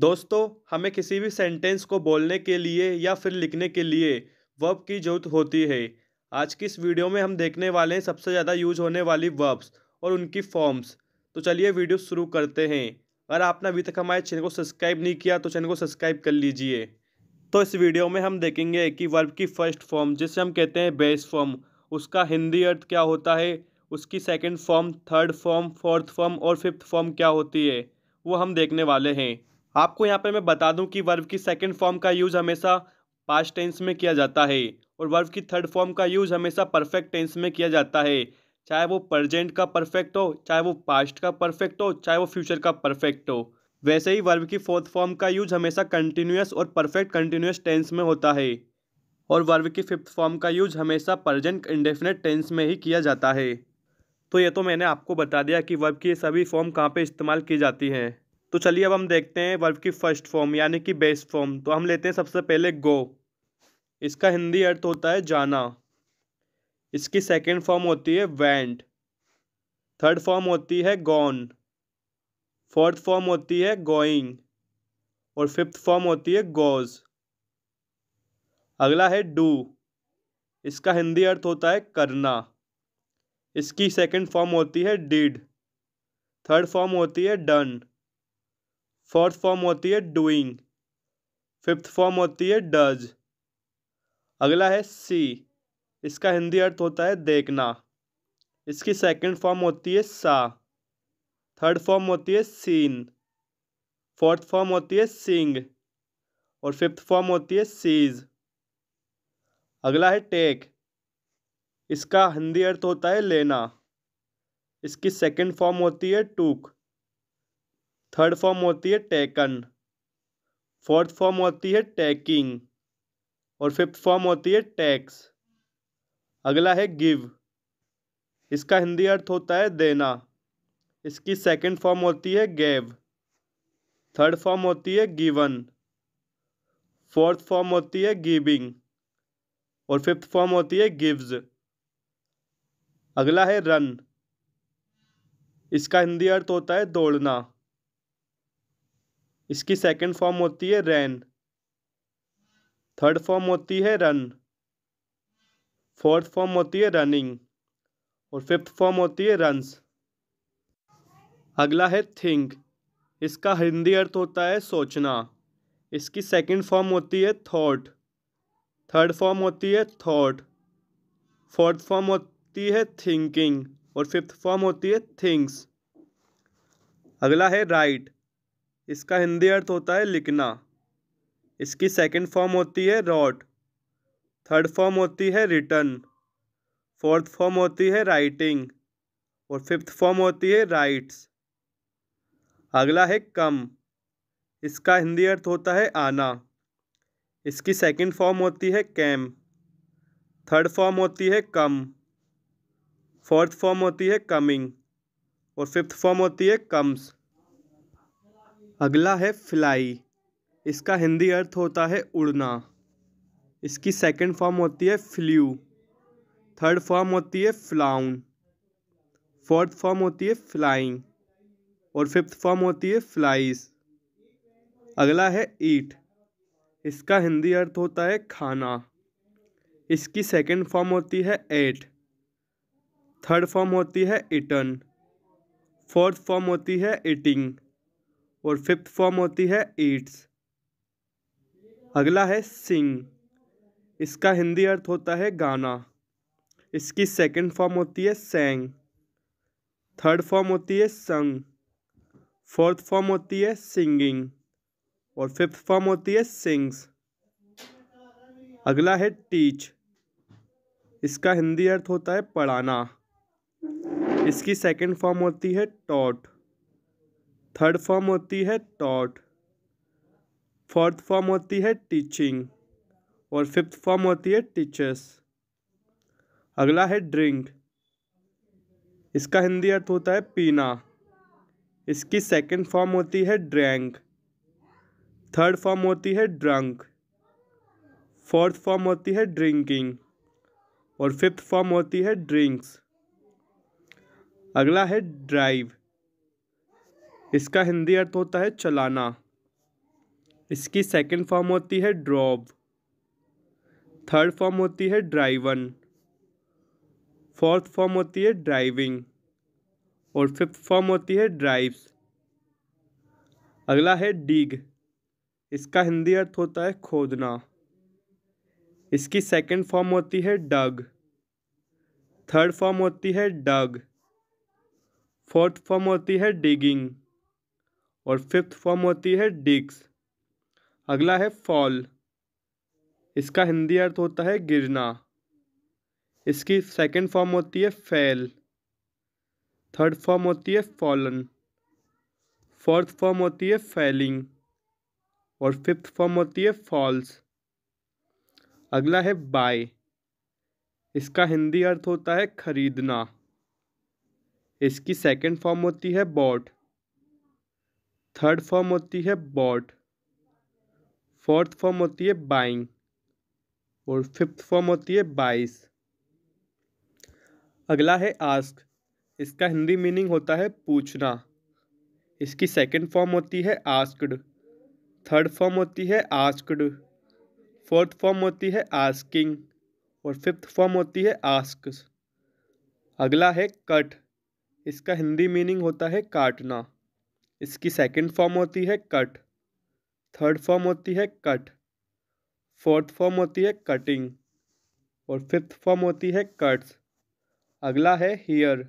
दोस्तों हमें किसी भी सेंटेंस को बोलने के लिए या फिर लिखने के लिए वर्ब की जरूरत होती है आज की इस वीडियो में हम देखने वाले हैं सबसे ज़्यादा यूज होने वाली वर्ब्स और उनकी फॉर्म्स तो चलिए वीडियो शुरू करते हैं अगर आपने अभी तक हमारे चैनल को सब्सक्राइब नहीं किया तो चैनल को सब्सक्राइब कर लीजिए तो इस वीडियो में हम देखेंगे कि वर्ब की फर्स्ट फॉर्म जिसे हम कहते हैं बेस फॉर्म उसका हिंदी अर्थ क्या होता है उसकी second form third form fourth form और फिफ्थ फॉर्म क्या होती है वो हम देखने वाले हैं आपको यहाँ पर मैं बता दूँ कि वर्व की सेकेंड फॉर्म का यूज़ हमेशा पास्ट टेंस में किया जाता है और वर्व की थर्ड फॉर्म का यूज़ हमेशा परफेक्ट टेंस में किया जाता है चाहे वो प्रजेंट का परफेक्ट हो चाहे वो पास्ट का परफेक्ट हो चाहे वो फ्यूचर का परफेक्ट हो वैसे ही वर्व की फोर्थ फॉर्म का यूज हमेशा कंटिन्यूस और परफेक्ट कंटिन्यूस टेंस में होता है और वर्व की फिफ्थ फॉर्म का यूज हमेशा प्रजेंट इंडेफिनेट टेंस में ही किया जाता है तो ये तो मैंने आपको बता दिया कि वर्व की सभी फॉर्म कहाँ पे इस्तेमाल की जाती हैं तो चलिए अब हम देखते हैं वर्ब की फर्स्ट फॉर्म यानी कि बेस फॉर्म तो हम लेते हैं सबसे पहले गो इसका हिंदी अर्थ होता है जाना इसकी सेकेंड फॉर्म होती है वेंट थर्ड फॉर्म होती है गॉन फोर्थ फॉर्म होती है गोइंग और फिफ्थ फॉर्म होती है गोज अगला है डू इसका हिंदी अर्थ होता है करना इसकी सेकेंड फॉर्म होती है डिड थर्ड फॉर्म होती है डन फोर्थ फॉर्म होती है डूइंग फिफ्थ फॉर्म होती है डज अगला है सी इसका हिंदी अर्थ होता है देखना इसकी सेकंड फॉर्म होती है सा थर्ड फॉर्म होती है सीन फोर्थ फॉर्म होती है सिंग और फिफ्थ फॉर्म होती है सीज अगला है टेक इसका हिंदी अर्थ होता है लेना इसकी सेकंड फॉर्म होती है टूक थर्ड फॉर्म होती है टेकन फोर्थ फॉर्म होती है टैकिंग और फिफ्थ फॉर्म होती है टैक्स अगला है गिव इसका हिंदी अर्थ होता है देना इसकी सेकंड फॉर्म होती है गेव थर्ड फॉर्म होती है गिवन फोर्थ फॉर्म होती है गिविंग और फिफ्थ फॉर्म होती है गिव्स अगला है रन इसका हिंदी अर्थ होता है दौड़ना इसकी सेकंड फॉर्म होती है रैन थर्ड फॉर्म होती है रन फोर्थ फॉर्म होती है रनिंग और फिफ्थ फॉर्म होती है रन्स अगला है थिंक इसका हिंदी अर्थ होता है सोचना इसकी सेकंड फॉर्म होती है थॉट थर्ड फॉर्म होती है थॉट फोर्थ फॉर्म होती है थिंकिंग और फिफ्थ फॉर्म होती है थिंग्स अगला है राइट इसका हिंदी अर्थ होता है लिखना इसकी सेकंड फॉर्म होती है रॉट थर्ड फॉर्म होती है रिटर्न फोर्थ फॉर्म होती है राइटिंग और फिफ्थ फॉर्म होती है राइट्स अगला है कम इसका हिंदी अर्थ होता है आना इसकी सेकंड फॉर्म होती है कैम थर्ड फॉर्म होती है कम फोर्थ फॉर्म होती है कमिंग और फिफ्थ फॉर्म होती है कम्स अगला है फ्लाई इसका हिंदी अर्थ होता है उड़ना इसकी सेकंड फॉर्म होती है फ्ल्यू थर्ड फॉर्म होती है फ्लाउन फोर्थ फॉर्म होती है फ्लाइंग और फिफ्थ फॉर्म होती है फ्लाइज अगला है ईट इसका हिंदी अर्थ होता है खाना इसकी सेकंड फॉर्म होती है एट थर्ड फॉर्म होती है इटन फोर्थ फॉर्म होती है इटिंग और फिफ्थ फॉर्म होती है ईट्स अगला है सिंग इसका हिंदी अर्थ होता है गाना इसकी सेकंड फॉर्म होती है सेंग थर्ड फॉर्म होती है संग फोर्थ फॉर्म होती है सिंगिंग और फिफ्थ फॉर्म होती है सिंग्स अगला है टीच इसका हिंदी अर्थ होता है पढ़ाना इसकी सेकंड फॉर्म होती है टॉट थर्ड फॉर्म होती है टॉट फोर्थ फॉर्म होती है टीचिंग और फिफ्थ फॉर्म होती है टीचर्स अगला है ड्रिंक इसका हिंदी अर्थ होता है पीना इसकी सेकंड फॉर्म होती है ड्रैंक थर्ड फॉर्म होती है ड्रंक फोर्थ फॉर्म होती है ड्रिंकिंग और फिफ्थ फॉर्म होती है ड्रिंक्स अगला है ड्राइव इसका हिंदी अर्थ होता है चलाना इसकी सेकंड फॉर्म होती है ड्रॉव थर्ड फॉर्म होती है ड्राइवन फोर्थ फॉर्म होती है ड्राइविंग और फिफ्थ फॉर्म होती है ड्राइव्स अगला है डीग इसका हिंदी अर्थ होता है खोदना इसकी सेकंड फॉर्म होती है डग थर्ड फॉर्म होती है डग फोर्थ फॉर्म होती है डिगिंग और फिफ्थ फॉर्म होती है डिक्स अगला है फॉल इसका हिंदी अर्थ होता है गिरना इसकी सेकंड फॉर्म होती है फेल थर्ड फॉर्म होती है फॉलन फोर्थ फॉर्म होती है फेलिंग और फिफ्थ फॉर्म होती है फॉल्स अगला है बाय इसका हिंदी अर्थ होता है खरीदना इसकी सेकंड फॉर्म होती है बॉट थर्ड फॉर्म होती है बॉट फोर्थ फॉर्म होती है बाइंग और फिफ्थ फॉर्म होती है बाइस अगला है आस्क इसका हिंदी मीनिंग होता है पूछना इसकी सेकंड फॉर्म होती है आस्कड थर्ड फॉर्म होती है आस्कड फोर्थ फॉर्म होती है आस्किंग और फिफ्थ फॉर्म होती है आस्क अगला है कट इसका हिंदी मीनिंग होता है काटना इसकी सेकंड फॉर्म होती है कट थर्ड फॉर्म होती है कट फोर्थ फॉर्म होती है कटिंग और फिफ्थ फॉर्म होती है कट्स अगला है हियर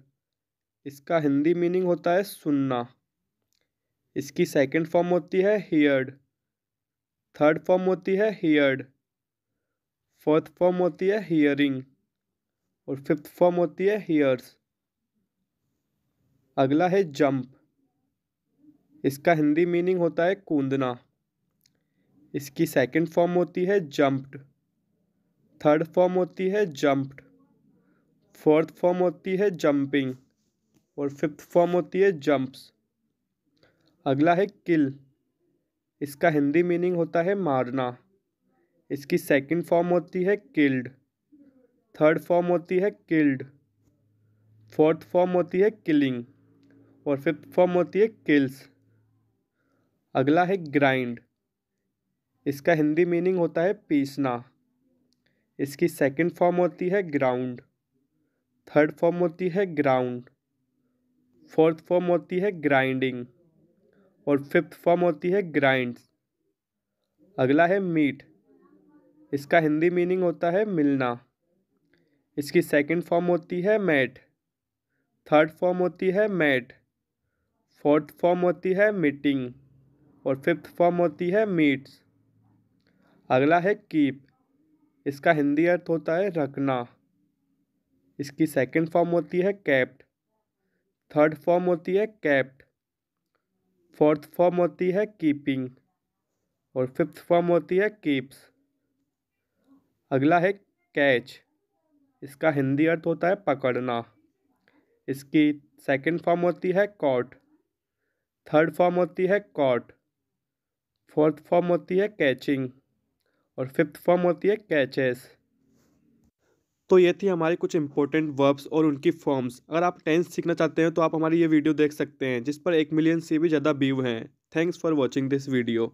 इसका हिंदी मीनिंग होता है सुनना इसकी सेकंड फॉर्म होती है हियर्ड थर्ड फॉर्म होती है हियर्ड फोर्थ फॉर्म होती है हियरिंग और फिफ्थ फॉर्म होती है हियर्स अगला है जंप इसका हिंदी मीनिंग होता है कूदना इसकी सेकंड फॉर्म होती है जंप्ड थर्ड फॉर्म होती है जंप्ड फोर्थ फॉर्म होती है जंपिंग और फिफ्थ फॉर्म होती है जंप्स अगला है किल इसका हिंदी मीनिंग होता है मारना इसकी सेकंड फॉर्म होती है किल्ड थर्ड फॉर्म होती है किल्ड फोर्थ फॉर्म होती है किलिंग और फिफ्थ फॉर्म होती है किल्स अगला है ग्राइंड इसका हिंदी मीनिंग होता है पीसना इसकी सेकंड फॉर्म होती है ग्राउंड थर्ड फॉर्म होती है ग्राउंड फोर्थ फॉर्म होती है ग्राइंडिंग और फिफ्थ फॉर्म होती है ग्राइंड अगला है मीट इसका हिंदी मीनिंग होता है मिलना इसकी सेकंड फॉर्म होती है मैट थर्ड फॉर्म होती है मैट फोर्थ फॉर्म होती है मीटिंग और फिफ्थ फॉर्म होती है मीट्स अगला है कीप इसका हिंदी अर्थ होता है रखना इसकी सेकंड फॉर्म होती है कैप्ट थर्ड फॉर्म होती है कैप्ट फोर्थ फॉर्म होती है कीपिंग और फिफ्थ फॉर्म होती है कीप्स अगला है कैच इसका हिंदी अर्थ होता है पकड़ना इसकी सेकंड फॉर्म होती है कॉट थर्ड फॉर्म होती है कॉट फोर्थ फॉर्म होती है कैचिंग और फिफ्थ फॉर्म होती है कैचेस तो ये थी हमारी कुछ इंपॉर्टेंट वर्ब्स और उनकी फॉर्म्स अगर आप टेंस सीखना चाहते हैं तो आप हमारी ये वीडियो देख सकते हैं जिस पर एक मिलियन से भी ज़्यादा व्यू हैं thanks for watching this video